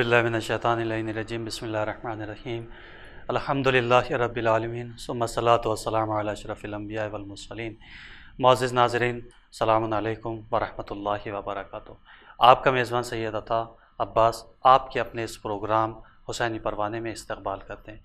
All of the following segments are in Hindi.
अज़बिल्लाशैतानरजीम बसमीम अलहमदिल्ला रबालमीन सुमसलात वसलाम शरफ़िलम्बियामसलिन मोज़ नाजरन सलामकुम वरहमल वबरक आपका मेज़बान सैद अता अब्बास आपके अपने इस प्रोग्राम हुसैनी परवाने में इस्तबाल करते हैं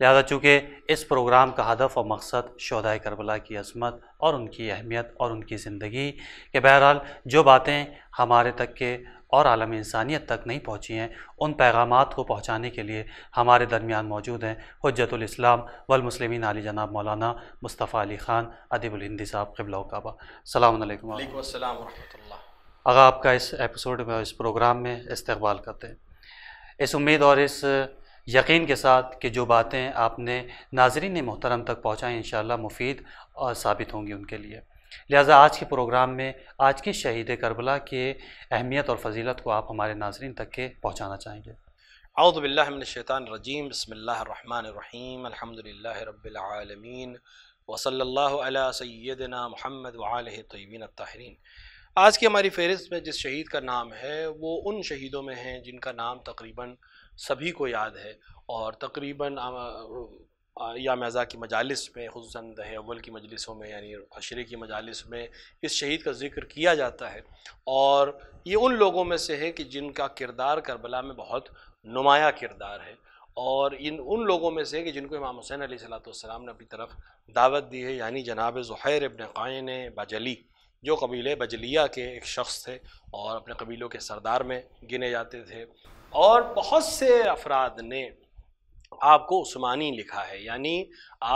लिहाजा चूँकि इस प्रोग्राम का हदफ और मकसद शहदाय करबला की अजमत और उनकी अहमियत और उनकी ज़िंदगी के बहरहाल जो बातें हमारे तक के और आलम इंसानियत तक नहीं पहुँची हैं उन पैगाम को पहुँचाने के लिए हमारे दरमियान मौजूद हैं हजतलाम वलमसलम अली जनाब मौलाना मुस्तफ़ा अली ख़ान अदीबुल हिंदी साहब कबलाकाबा वरम आगा आपका इस एपिसोड में इस प्रोग्राम में इस्तबाल करते हैं इस उम्मीद और इस यकीन के साथ कि जो बातें आपने नाजरीन मोहतरम तक पहुँचाएँ इन शफ़ीद और साबित होंगी उनके लिए लिहाजा आज के प्रोग्राम में आज के शहीद करबला के अहमियत और फजीलत को आप हमारे नाजरन तक के पहुँचाना चाहेंगे अउदबिल्लाशैतरजीम बसमीम अलहमदिल्ला रबालमीन वसल सैदना महमद वालबिन तहरीन आज की हमारी फहरिस्त में जिस शहीद का नाम है वो उन शहीदों में हैं जिनका नाम तकरीबन सभी को याद है और तकरीबन या मज़ा की मजालस में खूस दहे अव्वल की मजलिसों में यानी अशरे की मजालस में इस शहीद का जिक्र किया जाता है और ये उन लोगों में से है कि जिनका किरदार करबला में बहुत नुमाया किरदार है और इन उन लोगों में से है कि जिनको इमाम हुसैन सलाम ने अपनी तरफ दावत दी है यानी जनाब ज़ुहैर इबन क़ायन बजली जो कबीले बजलिया के एक शख्स थे और अपने कबीलों के सरदार में गिने जाते थे और बहुत से अफराद ने आपको उस्मानी लिखा है यानी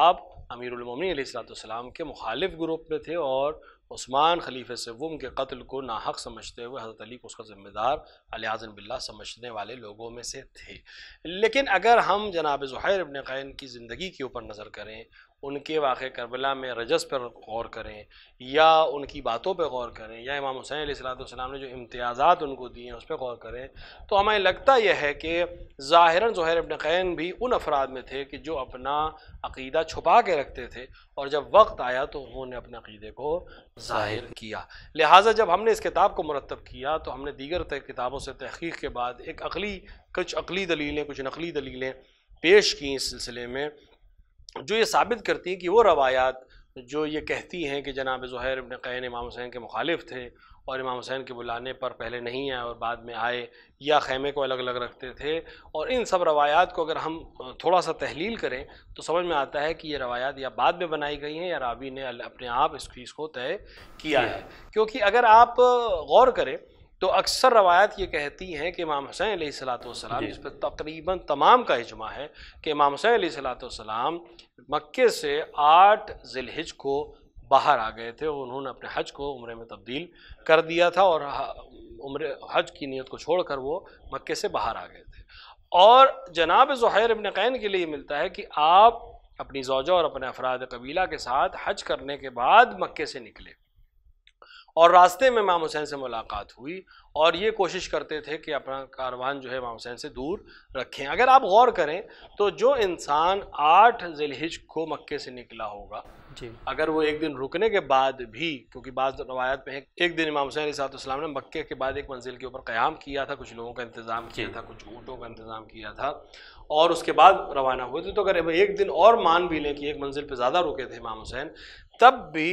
आप अमीर सलाम के मुखालिफ ग्रुप में थे और उस्मान से वम के कत्ल को नाहक समझते हुए हज़रत अली को उसका ज़िम्मेदार अलियाजन बिल्ला समझने वाले लोगों में से थे लेकिन अगर हम जनाब ज़ुहैर इबन क़ैन की ज़िंदगी के ऊपर नज़र करें उनके वाक़ करबला में रजस पर गौर करें या उनकी बातों पर गौर करें या इमाम हुसैन सलाम ने जो इम्तियाज़ात उनको दिए हैं उस पर गौर करें तो हमें लगता यह है कि ज़ाहिरन जहर अब क़ैन भी उन अफराद में थे कि जो अपना अकीदा छुपा के रखते थे और जब वक्त आया तो उन्होंने अपने अकीदे को ज़ाहिर किया लिहाजा जब हमने इस किताब को मरतब किया तो हमने दीगर किताबों से तहकीक के बाद एक अकली कुछ अकली दलीलें कुछ नकली दलीलें पेश की इस सिलसिले में जो ये साबित करती हैं कि वो रवायात जो ये कहती हैं कि जनाब ज़ुहैर इबन क़ैन इमाम हुसैन के मुखालिफ थे और इमाम हुसैन के बुलाने पर पहले नहीं आए और बाद में आए या खैमे को अलग अलग रखते थे और इन सब रवायात को अगर हम थोड़ा सा तहलील करें तो समझ में आता है कि ये रवायात या बाद में बनाई गई हैं या रावी ने अपने आप इस चीज़ को तय किया है क्योंकि अगर आप गौर करें तो अक्सर रवायत ये कहती हैं कि इमाम हुसैन सलाम इस पर तकरीबन तमाम का इजमा है कि इमाम हुसैन सलाम मक्के से आठ जिलहिज को बाहर आ गए थे उन्होंने अपने हज को उम्र में तब्दील कर दिया था और उम्र हज की नीयत को छोड़कर वो मक्के से बाहर आ गए थे और जनाब ज़ुहैर इबन कैन के लिए मिलता है कि आप अपनी जौजा और अपने अफराद कबीला के साथ हज करने के बाद मक्के से निकले और रास्ते में इमाम हुसैन से मुलाकात हुई और ये कोशिश करते थे कि अपना कारवान जो है इमाम हुसैन से दूर रखें अगर आप गौर करें तो जो इंसान आठ जिलहिज को मक्के से निकला होगा जी अगर वो एक दिन रुकने के बाद भी क्योंकि बाद रवायत में एक दिन इमाम हुसैन सातम ने मक्के के बाद एक मंजिल के ऊपर क़्याम किया था कुछ लोगों का इंतज़ाम किया था कुछ ऊँटों का इंतज़ाम किया था और उसके बाद रवाना हुए थे तो अगर एक दिन और मान भी लें कि एक मंजिल पर ज़्यादा रुके थे इमाम हुसैन तब भी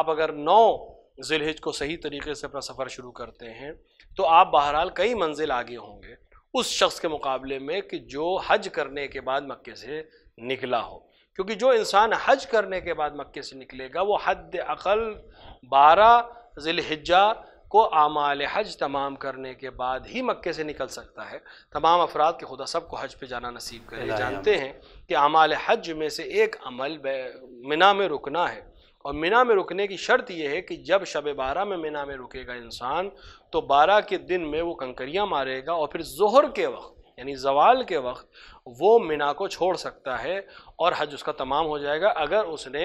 आप अगर नौ जिलहिज को सही तरीके से अपना सफ़र शुरू करते हैं तो आप बहरहाल कई मंजिल आगे होंगे उस शख्स के मुकाबले में कि जो हज करने के बाद मक्के से निकला हो क्योंकि जो इंसान हज करने के बाद मक्के से निकलेगा वो हद अकल बारह जिलहिजा को आमाल हज तमाम करने के बाद ही मक्के से निकल सकता है तमाम अफराद के खुदा सब को हज पे जाना नसीब करें जानते हैं कि आमाल हज में से एक अमल मिना में रुकना है और मीना में रुकने की शर्त यह है कि जब शब बारह में मीना में रुकेगा इंसान तो बारह के दिन में वो कंकरियाँ मारेगा और फिर जोहर के वक्त यानी जवाल के वक्त वो मीना को छोड़ सकता है और हज उसका तमाम हो जाएगा अगर उसने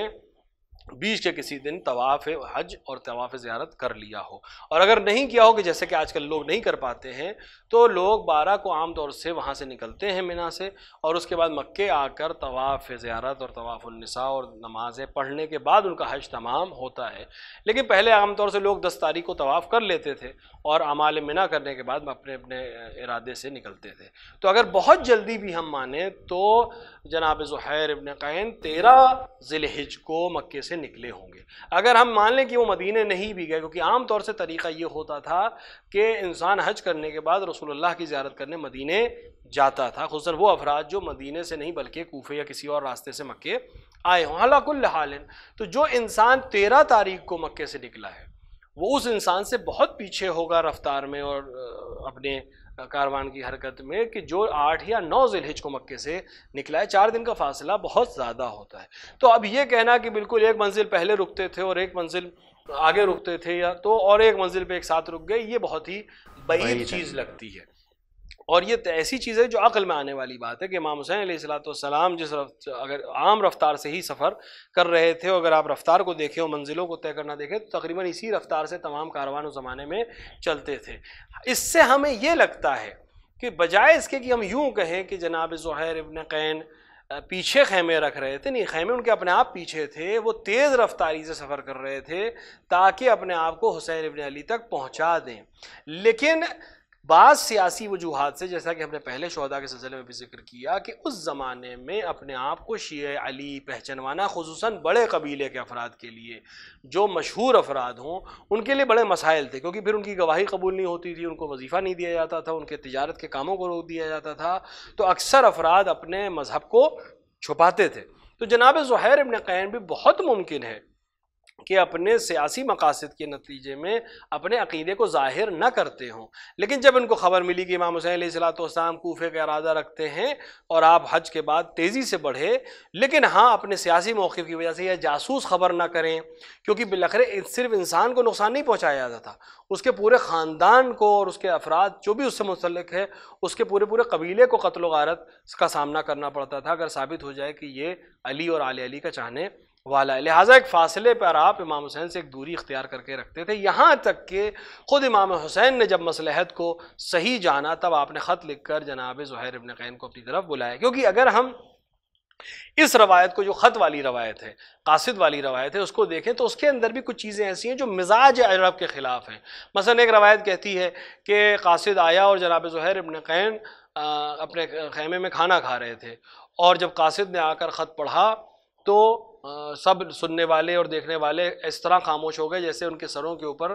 बीच के किसी दिन तवाफ़ हज और तवाफ़ ज़्यारत कर लिया हो और अगर नहीं किया हो कि जैसे कि आजकल लोग नहीं कर पाते हैं तो लोग बारह को आम तौर से वहाँ से निकलते हैं मिना से और उसके बाद मक्के आकर तवाफ़ ज़्यारत और तवाफ़ुलनसा और नमाज़ें पढ़ने के बाद उनका हज तमाम होता है लेकिन पहले आमतौर से लोग दस तारीख को तवाफ़ कर लेते थे और अमाल मिना करने के बाद अपने अपने इरादे से निकलते थे तो अगर बहुत जल्दी भी हम माने तो जनाब ज़ुहैर इबन क़ैन तेरह ज़िलहिज को मक्के से निकले होंगे अगर हम मान लें कि वो मदीने नहीं भी गए क्योंकि आम तौर से तरीक़ा ये होता था कि इंसान हज करने के बाद रसूलुल्लाह की ज्यारत करने मदीने जाता था खुसन वो अफराद जो मदीने से नहीं बल्कि कोफे या किसी और रास्ते से मक्के आए हों हालाकुल हाल तो जो इंसान तेरह तारीख को मक्के से निकला है वो उस इंसान से बहुत पीछे होगा रफ्तार में और अपने कारवान की हरकत में कि जो आठ या नौ हिच को मक्के से निकला है चार दिन का फासला बहुत ज़्यादा होता है तो अब ये कहना कि बिल्कुल एक मंजिल पहले रुकते थे और एक मंजिल आगे रुकते थे या तो और एक मंजिल पे एक साथ रुक गए ये बहुत ही बड़ी चीज़ लगती है और ये ऐसी चीज़ है जो अकल में आने वाली बात है कि इमाम हुसैन सलाम जिस रफ्त अगर आम रफ्तार से ही सफ़र कर रहे थे अगर आप रफ्तार को देखें और मंजिलों को तय करना देखें तो तकरीबन इसी रफ्तार से तमाम कारवान उस ज़माने में चलते थे इससे हमें ये लगता है कि बजाय इसके कि हम यूँ कहें कि जनाब ज़ुहैर इबन कैन पीछे खेमे रख रहे थे नहीं खेमे उनके अपने आप पीछे थे वो तेज़ रफ्तारी से सफ़र कर रहे थे ताकि अपने आप को हुसैन इबन अली तक पहुँचा दें लेकिन बाद सियासी वजूहत से जैसा कि हमने पहले शहदा के सिलसिले में भी जिक्र किया कि उस ज़माने में अपने आप को शी अली पहचानवाना खसूस बड़े कबीले के अफराद के लिए जो मशहूर अफराद हों उनके लिए बड़े मसाइल थे क्योंकि फिर उनकी गवाही कबूल नहीं होती थी उनको वजीफ़ा नहीं दिया जाता था उनके तजारत के कामों को रोक दिया जाता था तो अक्सर अफराद अपने मज़हब को छुपाते थे तो जनाब जहैर इबन कैन भी बहुत मुमकिन है कि अपने सियासी मकासद के नतीजे में अपने अकीदे को ज़ाहिर न करते हों लेकिन जब इनको ख़बर मिली कि इमाम हुसैन सलातम कोफे का इरादा रखते हैं और आप हज के बाद तेज़ी से बढ़े लेकिन हाँ अपने सियासी मौक़ की वजह से यह जासूस खबर ना करें क्योंकि बिलखरे सिर्फ इंसान को नुकसान नहीं पहुँचाया जाता था उसके पूरे ख़ानदान को और उसके अफराद जो भी उससे मुतलक है उसके पूरे पूरे कबीले को कत्ल वारत का सामना करना पड़ता था अगर साबित हो जाए कि ये अली और आल अली का चाहने वाला है लिहाजा एक फासले पर आप इमाम हुसैन से एक दूरी इख्तियार करके रखते थे यहाँ तक कि ख़ुद इमाम हुसैन ने जब मसलहत को सही जाना तब आपने ख़त लिख कर जनाब ज़ुहैर इबन क़ैन को अपनी तरफ बुलाया क्योंकि अगर हम इस रवायत को जो ख़त वाली रवायत है कासिद वाली रवायत है उसको देखें तो उसके अंदर भी कुछ चीज़ें ऐसी हैं जो मिजाज अरब के ख़िलाफ़ हैं मसलन एक रवायत कहती है कि कासिद आया और जनाब ज़ुहैर इबन क़ैन अपने खैमे में खाना खा रहे थे और जब कासिद ने आकर ख़त पढ़ा तो आ, सब सुनने वाले और देखने वाले इस तरह खामोश हो गए जैसे उनके सरों के ऊपर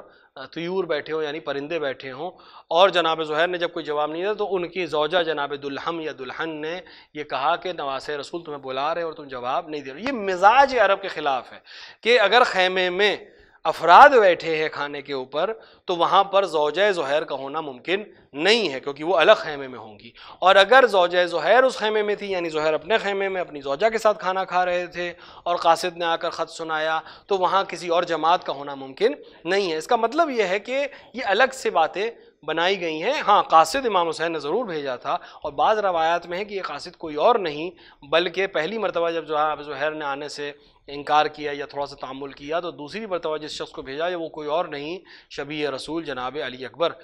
तयूर बैठे हों यानी परिंदे बैठे हों और जनाब जहैर ने जब कोई जवाब नहीं दिया तो उनकी जौजा जनाब दुल्हम या दुल्हन ने यह कहा कि नवास रसूल तुम्हें बुला रहे और तुम जवाब नहीं दे रहे ये मिजाज अरब के ख़िलाफ़ है कि अगर खेमे में अफराद बैठे हैं खाने के ऊपर तो वहाँ पर जोज़ जहर का होना मुमकिन नहीं है क्योंकि वो अलग खैमे में होंगी और अगर जोज़ जहर उस खैमे में थी यानी जहैर अपने खैमे में अपनी जोज़ा के साथ खाना खा रहे थे और कासिद ने आकर ख़त सुनाया तो वहाँ किसी और जमात का होना मुमकिन नहीं है इसका मतलब यह है कि ये अलग से बातें बनाई गई हैं हाँ कासिद इमाम हुसैन ने ज़रूर भेजा था और बाज़ रवायात में है कि ये कासिद कोई और नहीं बल्कि पहली मरतबा जब जो जहर ने आने से इनकार किया या थोड़ा सा तामुल किया तो दूसरी मरतबा जिस शख्स को भेजा है वो कोई और नहीं शबी रसूल जनाब अली अकबर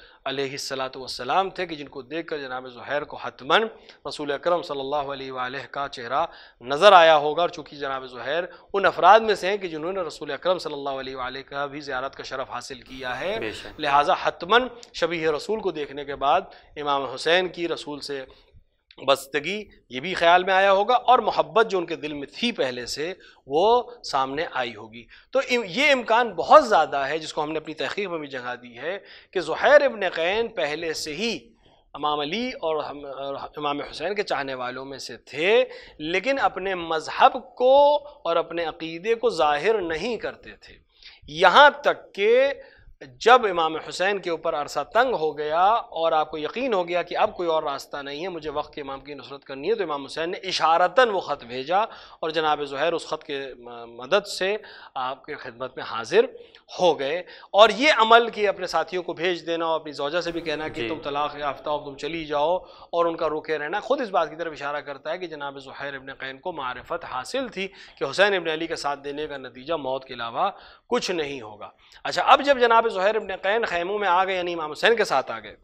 सलात थे कि जिनको देख कर जनाब ज़ुहैर को हतमन रसूल अक्रम सल्ला का चेहरा नज़र आया होगा और चूँकि जनाब जहैर उन अफराद में से हैं कि जिन्होंने रसूल अक्रम सल्ला का भी ज्यारत का शरफ़ हासिल किया है लिहाजा हतमन शबी रसूल को देखने के बाद इमाम हुसैन की रसूल से बस्तगी ये भी ख्याल में आया होगा और मोहब्बत जो उनके दिल में थी पहले से वो सामने आई होगी तो ये इम्कान बहुत ज़्यादा है जिसको हमने अपनी तहकीक में भी जगह दी है कि जहैर इबन कैन पहले से ही इमाम अली और हम इमाम हुसैन के चाहने वालों में से थे लेकिन अपने मज़हब को और अपने अकीदे को ज़ाहिर नहीं करते थे यहाँ तक के जब इमाम हुसैन के ऊपर अरसा तंग हो गया और आपको यकीन हो गया कि अब कोई और रास्ता नहीं है मुझे वक्त के इमाम की नुसरत करनी है तो इमाम हुसैन ने इशारता वो ख़त भेजा और जनाब जहर उस ख़त के मदद से आपके खिदमत में हाजिर हो गए और ये अमल कि अपने साथियों को भेज देना और अपनी जोजा से भी कहना कि तुम तलाक़ याफ्ता हो तुम चली जाओ और उनका रुके रहना ख़ुद इस बात की तरफ इशारा करता है कि जनाब ज़ुहैर इबन कैन को मारफत हासिल थी कि हुसैन इबन अली का साथ देने का नतीजा मौत के अलावा कुछ नहीं होगा अच्छा अब जब जनाब जहर अपने कैन खैमों में आ गए यानी इमाम हुसैन के साथ आ गए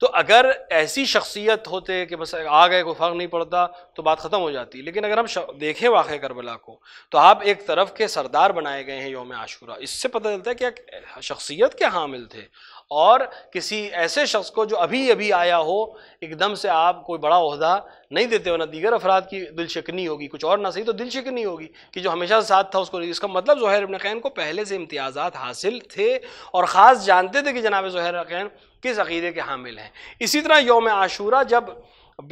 तो अगर ऐसी शख्सियत होते कि बस आ गए कोई फ़र्क नहीं पड़ता तो बात ख़त्म हो जाती लेकिन अगर हम देखें वाक़ करबला को तो आप एक तरफ के सरदार बनाए गए हैं योम आशूरा इससे पता चलता है कि शख्सियत के हामिल थे और किसी ऐसे शख्स को जो अभी अभी आया हो एकदम से आप कोई बड़ा अहदा नहीं देते हो ना दीगर अफराद की दिल शिकनी होगी कुछ और ना सही तो दिल शिकनी होगी कि जो हमेशा साथ था उसको इसका मतलब जहैर इबन कैन को पहले से इम्तियाज़ हासिल थे और ख़ास जानते थे कि जनाब जहैर अकैन किस अकीदे के हामिल हैं इसी तरह योम आशूरा जब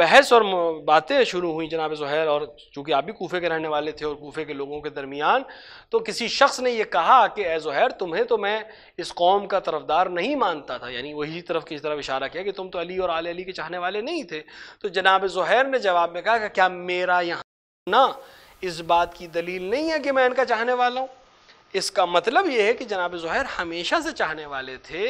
बहस और बातें शुरू हुई जनाब जहैर और चूँकि आप भी कोफे के रहने वाले थे और कोफे के लोगों के दरमियान तो किसी शख्स ने यह कहा कि ए जहैर तुम्हें तो मैं इस कौम का तरफदार नहीं मानता था यानी वही तरफ किसी तरफ इशारा किया कि तुम तो अली और आल अली के चाहने वाले नहीं थे तो जनाब जहैर ने जवाब में कहा कि क्या मेरा यहाँ ना इस बात की दलील नहीं है कि मैं इनका चाहने वाला हूँ इसका मतलब यह है कि जनाब जहैर हमेशा से चाहने वाले थे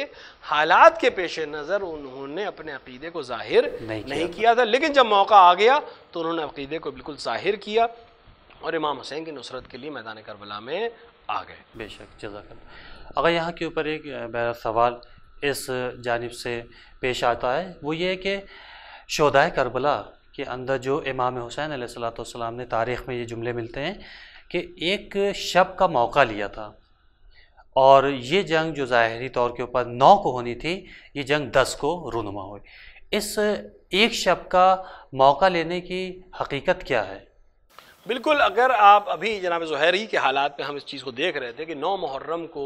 हालात के पेश नज़र उन्होंने अपने अकीदे को जाहिर नहीं, नहीं किया था लेकिन जब मौका आ गया तो उन्होंने अकीदे को बिल्कुल जाहिर किया और इमाम हुसैन की नुसरत के लिए मैदान करबला में आ गए बेशक जजाक अगर यहाँ के ऊपर एक मेरा सवाल इस जानब से पेश आता है वो ये है कि शोदाय करबला के अंदर जो इमाम हुसैन सलाम ने तारीख़ में ये जुमले मिलते हैं कि एक शब का मौका लिया था और ये जंग जो ज़ाहरी तौर के ऊपर नौ को होनी थी ये जंग दस को रूनुमा हुई इस एक शब का मौका लेने की हकीकत क्या है बिल्कुल अगर आप अभी जनाब जहरी के हालात में हम इस चीज़ को देख रहे थे कि नौ मुहर्रम को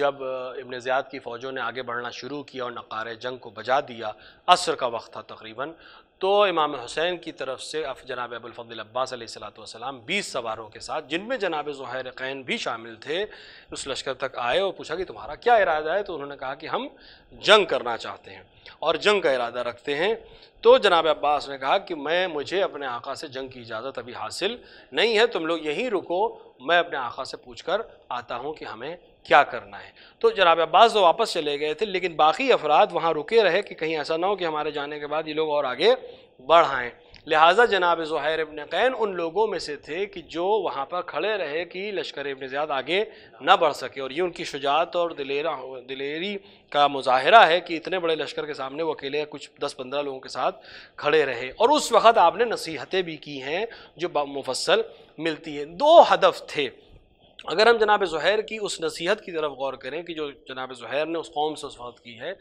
जब इबन ज़ियाद की फ़ौजों ने आगे बढ़ना शुरू किया और नकार जंग को बजा दिया असर का वक्त था तकरीबन तो इमाम हुसैन की तरफ से अफ जनाब अबुलफल अब्बास सलाम बीस सवारों के साथ जिनमें जनाब ज़ुहैर कैन भी शामिल थे उस लश्कर तक आए और पूछा कि तुम्हारा क्या इरादा है तो उन्होंने कहा कि हम जंग करना चाहते हैं और जंग का इरादा रखते हैं तो जनाब अब्बास ने कहा कि मैं मुझे अपने आका से जंग की इजाज़त अभी हासिल नहीं है तुम लोग यहीं रुको मैं अपने आका से पूछ कर आता हूँ कि हमें क्या करना है तो जनाब अब्बास तो वापस चले गए थे लेकिन बाकी अफराद वहाँ रुके रहे कि कहीं ऐसा ना हो कि हमारे जाने के बाद ये लोग और आगे बढ़ाएँ लिहाजा जनाब ज़ुहैर इबन कैन उन लोगों में से थे कि जो वहाँ पर खड़े रहे कि लश्कर इबन ज़्याद आगे ना बढ़ सके और ये उनकी शुजात और दिलेरा दिलेरी का मुजाहरा है कि इतने बड़े लश्कर के सामने वो अकेले कुछ दस पंद्रह लोगों के साथ खड़े रहे और उस वक़्त आपने नसीहतें भी की हैं जो मुफसल मिलती हैं दो हदफ थे अगर हम जनाब जहैर की उस नसीहत की तरफ गौर करें कि जो जनाब जहैर ने उस कौम से उस वक्त की है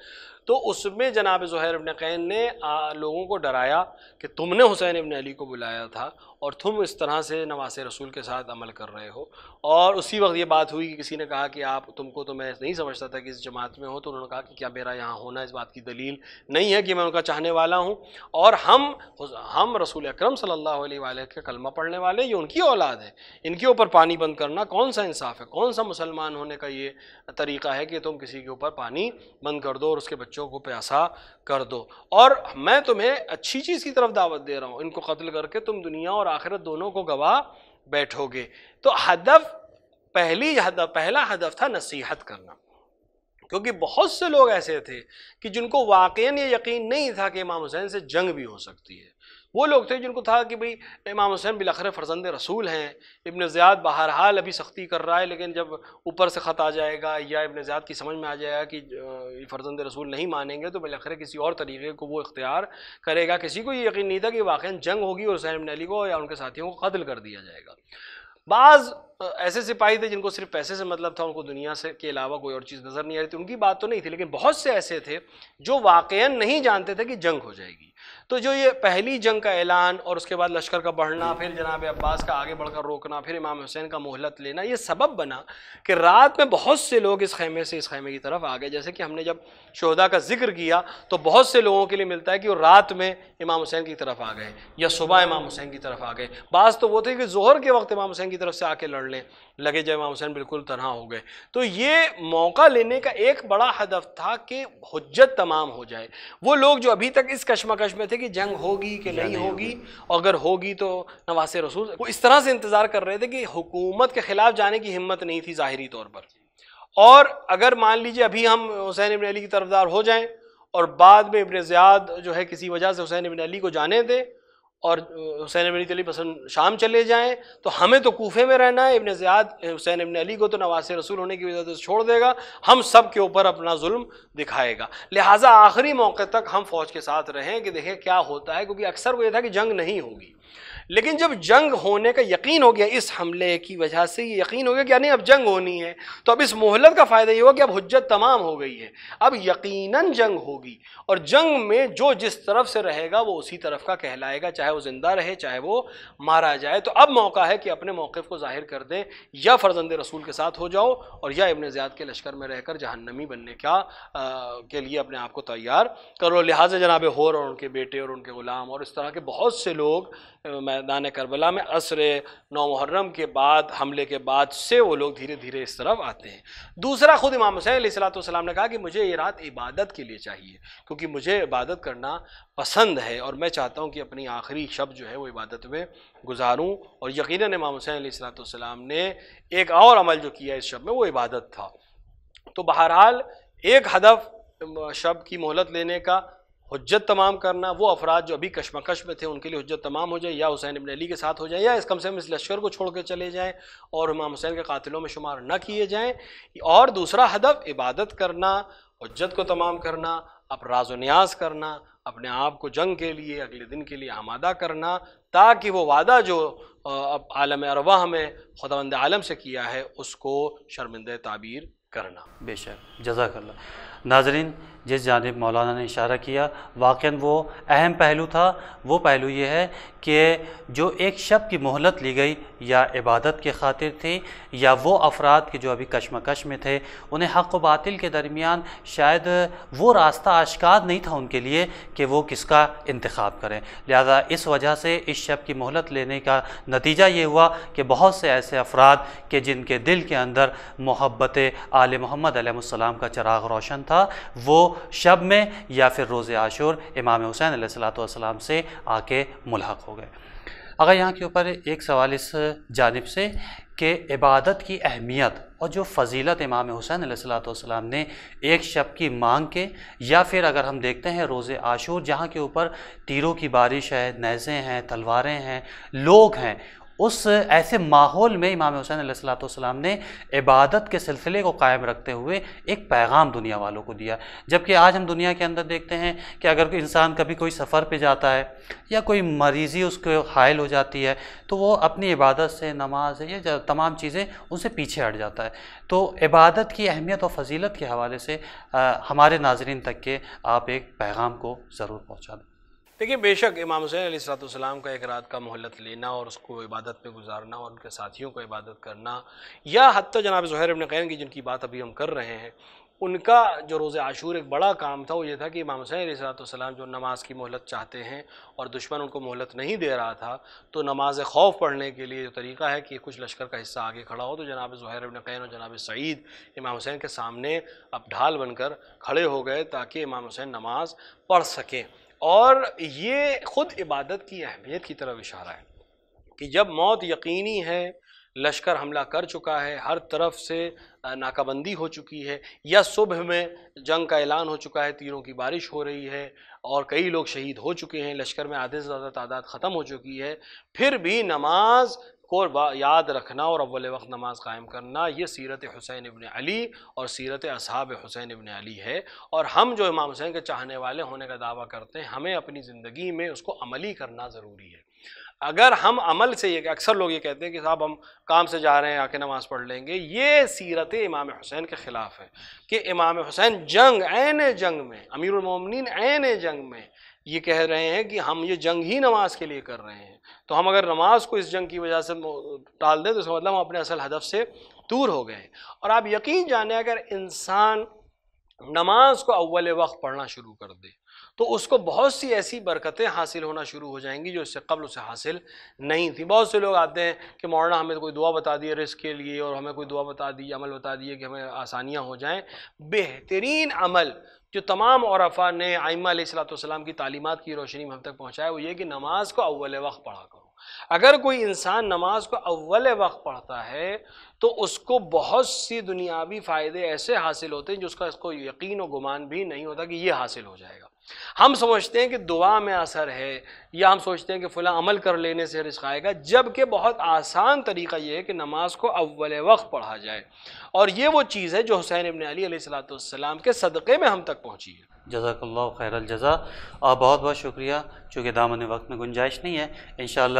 तो उसमें जनाब जहैर अबन कैन ने आ, लोगों को डराया कि तुमने हुसैन अबन अली को बुलाया था और तुम इस तरह से नवास रसूल के साथ अमल कर रहे हो और उसी वक्त ये बात हुई कि किसी ने कहा कि आप तुमको तो मैं नहीं समझता था कि इस जमात में हो तो उन्होंने कहा कि क्या मेरा यहाँ होना इस बात की दलील नहीं है कि मैं उनका चाहने वाला हूँ और हम हम रसूल अक्रम सल्ला के कलमा पढ़ने वाले ये उनकी औलाद है इनके ऊपर पानी बंद करना कौन कौन सा इंसाफ है कौन सा मुसलमान होने का ये तरीका है कि तुम किसी के ऊपर पानी बंद कर दो और उसके बच्चों को प्यासा कर दो और मैं तुम्हें अच्छी चीज़ की तरफ दावत दे रहा हूँ इनको कत्ल करके तुम दुनिया और आखिरत दोनों को गवाह बैठोगे तो हदफ पहली हदफ पहला हदफ था नसीहत करना क्योंकि बहुत से लोग ऐसे थे कि जिनको वाकई ये यकीन नहीं था कि इमाम हुसैन से जंग भी हो सकती है वो लोग थे जिनको था कि भाई इमाम हुसैन बिलखर फर्जंद रसूल हैं इबन ज़ियाद बहरहाल अभी सख्ती कर रहा है लेकिन जब ऊपर से ख़त आ जाएगा या इबन ज़ियाद की समझ में आ जाएगा कि फर्जंद रसूल नहीं मानेंगे तो बिलखर किसी और तरीके को वो इख्तियार करेगा किसी को ये यकीन नहीं था कि वाक़ जंग होगी और हुसैन अली को या उनके साथियों को कत्ल कर दिया जाएगा बाज़ ऐसे सिपाही थे जिनको सिर्फ पैसे से मतलब था उनको दुनिया से के अलावा कोई और चीज़ नज़र नहीं आ रही थी उनकी बात तो नहीं थी लेकिन बहुत से ऐसे थे जो वाक़ नहीं जानते थे कि जंग हो जाएगी तो जो ये पहली जंग का ऐलान और उसके बाद लश्कर का बढ़ना फिर जनाब अब्बास का आगे बढ़कर रोकना फिर इमाम हुसैन का मोहलत लेना ये सबब बना कि रात में बहुत से लोग इस खैमे से इस खैमे की तरफ आ गए जैसे कि हमने जब शहदा का जिक्र किया तो बहुत से लोगों के लिए मिलता है कि वो रात में इमाम हुसैन की तरफ आ गए या सुबह इमाम हुसैन की तरफ आ गए बाज़ तो वो थे कि जोहर के वक्त इमाम हुसैन की तरफ से आके लड़ लें लगे जब इमाम हुसैन बिल्कुल तरह हो गए तो ये मौका लेने का एक बड़ा हदफ था कि हजत तमाम हो जाए वो लोग जो अभी तक इस कशमकश तलाश में थे कि जंग होगी कि नहीं होगी और अगर होगी तो नवासे रसूल वो इस तरह से इंतज़ार कर रहे थे कि हुकूमत के ख़िलाफ़ जाने की हिम्मत नहीं थी ज़ाहरी तौर पर और अगर मान लीजिए अभी हम हुसैन इबन अली की तरफदार हो जाएं और बाद में इबन ज़ियाद जो है किसी वजह से हुसैन इबन अली को जाने दें और हुसैन इबन अली पसंद शाम चले जाएँ तो हमें तो कोफे में रहना है इबन ज़्याद हुसैन इबन अली को तो नवास रसूल होने की वजह से छोड़ देगा हम सब के ऊपर अपना जुल्म दिखाएगा लिहाजा आखिरी मौके तक हम फौज के साथ रहें कि देखें क्या होता है क्योंकि अक्सर वो ये था कि जंग नहीं होगी लेकिन जब जंग होने का यकीन हो गया इस हमले की वजह से ये यकीन हो गया कि यानी अब जंग होनी है तो अब इस मोहलत का फ़ायदा ये हुआ कि अब हजत तमाम हो गई है अब यकीनन जंग होगी और जंग में जो जिस तरफ से रहेगा वो उसी तरफ का कहलाएगा चाहे वो ज़िंदा रहे चाहे वो मारा जाए तो अब मौका है कि अपने मौक़ को ज़ाहिर कर दें या फ़र्जंद रसूल के साथ हो जाओ और या इबन ज़्याद के लश्कर में रहकर जहन्नमी बनने का आ, के लिए अपने आप को तैयार करो लिहाजा जनाब होर और उनके बेटे और उनके ग़ुलाम और इस तरह के बहुत से लोग मैदान करबला में असर नौ मुहर्रम के बाद हमले के बाद से वो लोग धीरे धीरे इस तरफ आते हैं दूसरा ख़ुद इमाम हुसैन सलाम ने कहा कि मुझे ये रात इबादत के लिए चाहिए क्योंकि मुझे इबादत करना पसंद है और मैं चाहता हूँ कि अपनी आखिरी शब जो है वो इबादत में गुजारूँ और यकीन इमाम हुसैन सलाम ने एक और अमल जो किया इस शब में वो इबादत था तो बहरहाल एक हदफ शब की मोहलत लेने का हजत तमाम करना वो अफराद जो अभी कश्मकश में थे उनके लिए हजत तमाम हो जाए या हुसैन इबन अली के साथ हो जाए या इस कम से कम इस लश्कर को छोड़ के चले जाएँ और इमाम हुसैन के कातिलों में शुमार न किए जाएँ और दूसरा हदफ इबादत करना हजत को तमाम करना अपराज न्याज करना अपने आप को जंग के लिए अगले दिन के लिए आमादा करना ताकि वो वादा जो अब आलम अरवाह में खुदावंद आलम से किया है उसको शर्मिंद ताबीर करना बेशक जजाकल्ला नाजरीन जिस जानब मौलाना ने इशारा किया वाक़ वो अहम पहलू था वो पहलू ये है कि जो एक शब की मोहलत ली गई या इबादत के खातिर थी या वो अफराद के जो अभी कश्मकश में थे उन्हें हक़ व बातिल के दरमियान शायद वो रास्ता आशकार नहीं था उनके लिए कि वो किसका इंतखब करें लिहाजा इस वजह से इस शब की मोहलत लेने का नतीजा ये हुआ कि बहुत से ऐसे अफराद के जिनके दिल के अंदर मोहब्बत आल मोहम्मद का चराग रोशन था वो शब में या फिर रोज़ आशूर इमाम हुसैन सलाम से आके मुलहक हो गए अगर यहाँ के ऊपर एक सवाल इस जानब से कि इबादत की अहमियत और जो फजीलत इमाम हुसैन सलाम ने एक शब की मांग के या फिर अगर हम देखते हैं रोज़ आशूर जहाँ के ऊपर तीरों की बारिश है नैज़ें हैं तलवारें हैं लोग हैं उस ऐसे माहौल में इमाम हुसैन सलाम ने इबादत के सिलसिले को कायम रखते हुए एक पैगाम दुनिया वालों को दिया जबकि आज हम दुनिया के अंदर देखते हैं कि अगर कोई इंसान कभी कोई सफ़र पे जाता है या कोई मरीज़ी उसको हायल हो जाती है तो वो अपनी इबादत से नमाज से ये तमाम चीज़ें उनसे पीछे हट जाता है तो इबादत की अहमियत और फजीलत के हवाले से आ, हमारे नाजरन तक के आप एक पैगाम को ज़रूर पहुँचा दें देखिए बेशक इमाम हुसैन सलाम का एक रात का मोहलत लेना और उसको इबादत में गुजारना और उनके साथियों को इबादत करना या हती जनाब ज़ुहैर इब्न कैन की जिनकी बात अभी हम कर रहे हैं उनका जो रोज़ आशूर एक बड़ा काम था वो ये था कि इमाम हुसैन सलाम जो नमाज़ की मोहलत चाहते हैं और दुश्मन उनको मोहलत नहीं दे रहा था तो नमाज खौफ पढ़ने के लिए जो तरीका है कि कुछ लश्कर का हिस्सा आगे खड़ा हो तो जनाब ज़ुहैर इब्न कैन और जनाब सईद इमाम हुसैन के सामने अब ढाल बनकर खड़े हो गए ताकि इमाम हुसैन नमाज़ पढ़ सकें और ये खुद इबादत की अहमियत की तरफ इशारा है कि जब मौत यकीनी है लश्कर हमला कर चुका है हर तरफ से नाकाबंदी हो चुकी है या सुबह में जंग का ऐलान हो चुका है तीरों की बारिश हो रही है और कई लोग शहीद हो चुके हैं लश्कर में आधे से ज़्यादा तादाद ख़त्म हो चुकी है फिर भी नमाज को याद रखना और अव्वल वक्त नमाज कायम करना ये सीरत हुसैन इबन अली और सीरत असहाब हुसैन इबन अली है और हम जो इमाम हुसैन के चाहने वाले होने का दावा करते हैं हमें अपनी ज़िंदगी में उसको अमली करना ज़रूरी है अगर हम अमल से ये अक्सर लोग ये कहते हैं कि साहब हम काम से जा रहे हैं आके नमाज़ पढ़ लेंगे ये सीरत इमाम हुसैन के ख़िलाफ़ है कि इमाम हुसैन जंग ऐन जंग में अमीरमिन ऐन जंग में ये कह रहे हैं कि हम ये जंग ही नमाज के लिए कर रहे हैं तो हम अगर नमाज को इस जंग की वजह से टाल दें तो इसका मतलब हम अपने असल हदफ से दूर हो गए और आप यकीन जाने अगर इंसान नमाज को अव्वल वक्त पढ़ना शुरू कर दे तो उसको बहुत सी ऐसी बरकतें हासिल होना शुरू हो जाएंगी जो इससे कबल उसे हासिल नहीं थी बहुत से लोग आते हैं कि मौलाना हमें कोई दुआ बता दिए रिस्क के लिए और हमें कोई दुआ बता दी अमल बता दिए कि हमें आसानियाँ हो जाएँ बेहतरीन अमल जो तमाम औरफा ने आइमा सलाम की तालीमत की रोशनी में हम तक पहुँचाया वो ये कि नमाज को अव्वल वक्त पढ़ा करो अगर कोई इंसान नमाज को अव्वल वक्त पढ़ता है तो उसको बहुत सी दुनियावी फ़ायदे ऐसे हासिल होते हैं जिसका इसको यकीन और गुमान भी नहीं होता कि ये हासिल हो जाएगा हम सोचते हैं कि दुआ में असर है या हम सोचते हैं कि फ़लाँ अमल कर लेने से रिश्क आएगा जबकि बहुत आसान तरीका यह है कि नमाज को अव्वल वक्त पढ़ा जाए और ये वो चीज़ है जो हुसैन इबन अली सलाम के सदक़े में हम तक पहुँची है जजाकल्ला खैरल जजा बहुत बहुत शुक्रिया चूँकि दामन वक्त में गुंजाइश नहीं है इन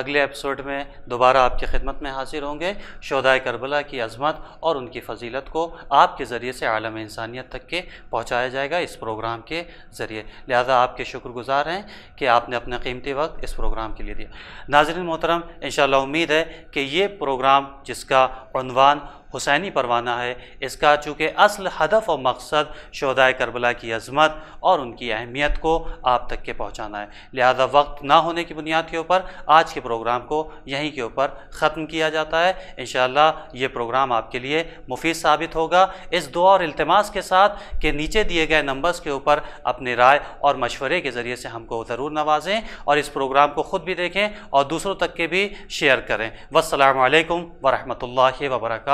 अगले एपिसोड में दोबारा आपकी खिदमत में हाजिर होंगे शोदाय करबला की अजमत और उनकी फजीलत को आपके ज़रिए से आलम इंसानियत तक के पहुँचाया जाएगा इस प्रोग्राम के ज़रिए लिहाजा आपके शुक्रगुजार हैं कि आपने अपना कीमती वक्त इस प्रोग्राम के लिए दिया नाजरन मोहतरम इन उम्मीद है कि ये प्रोग्राम जिसका अनवान हुसैनी परवाना है इसका चूँकि असल हदफ और मकसद शोदाय करबला की अजमत और उनकी अहमियत को आप तक के पहुँचाना है लिहाजा वक्त ना होने की बुनियाद के ऊपर आज के प्रोग्राम को यहीं के ऊपर ख़त्म किया जाता है इन ये प्रोग्राम आपके लिए मुफीद साबित होगा इस दुआ और अल्तमास के साथ के नीचे दिए गए नंबर्स के ऊपर अपने राय और मशवरे के ज़रिए से हमको ज़रूर नवाजें और इस प्रोग्राम को ख़ुद भी देखें और दूसरों तक के भी शेयर करें वालेकुम वरहमतुल्लाह वबरक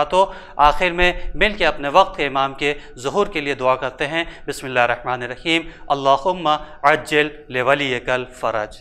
आखिर में मिल के अपने वक्त के इमाम के जहूर के लिए दुआ करते हैं बसमिल्लर रहीम अल्लाम अज्जल ले वली अटल फरज